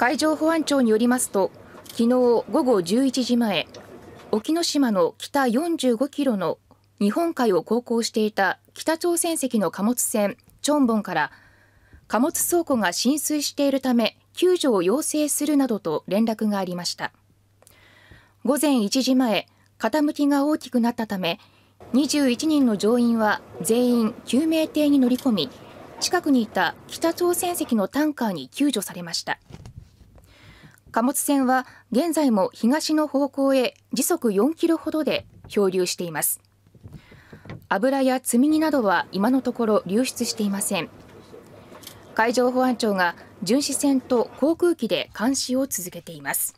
海上保安庁によりますと昨日午後11時前沖ノ島の北45キロの日本海を航行していた北朝鮮籍の貨物船チョンボンから貨物倉庫が浸水しているため救助を要請するなどと連絡がありました午前1時前傾きが大きくなったため21人の乗員は全員救命艇に乗り込み近くにいた北朝鮮籍のタンカーに救助されました。貨物船は現在も東の方向へ時速4キロほどで漂流しています油や積み荷などは今のところ流出していません海上保安庁が巡視船と航空機で監視を続けています